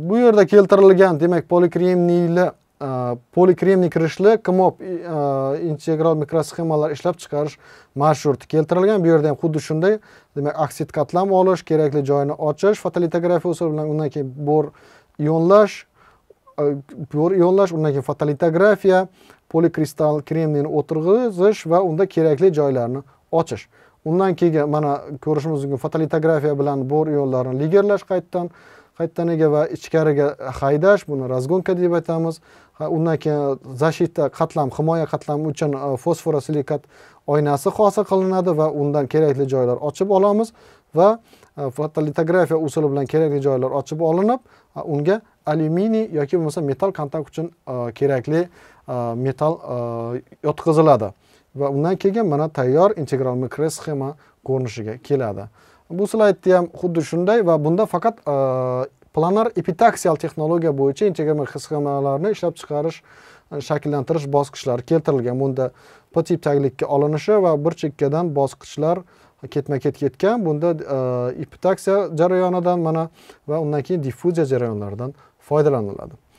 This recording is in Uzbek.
bu yerda keltirilgan demak polikremniyli polikremniy kirishli kimob integral mikrosxemalar ishlab chiqarish marshruti keltirilgan bu yerda ham xuddi shunday demak oksid qatlam olish kerakli joyini ochish fotolitografiya usuli bilan undan keyin bor ionlash bor ionlash undan keyin fotolitografiya polikristall kremniyni o'tirg'izish va unda kerakli joylarni ochish undan keyin mana ko'rishimiz mumkin fotolitografiya bilan bor ionlarini ligerlash qaytadan qaytaniga va ichkariga haydash buni razgonka deb aytamiz undan keyin zashita qatlam himoya qatlami uchun e, fosforosilikat oynasi hosil qilinadi va undan kerakli joylar ochib olamiz va fotolitografiya e, usuli bilan kerakli joylar ochib olinib unga alyuminiy yoki bo'lmasa metal kontakt uchun e, kerakli metal yotqiziladi va undan keyin mana tayyor integral mikrosxema ko'rinishiga keladi bu slaytda ham xuddi shunday va bunda faqat e, planar epitaksial texnologiya bo'yicha integrator sxemalarni ishlab chiqarish e, shakllantirish bosqichlari keltirilgan bunda p tip taglikka olinishi va bir chekkadan bosqichlar ketma ket ketgan bunda e, epitaksiya jarayonidan mana va undan keyin diffuziya jarayonlaridan foydalaniladi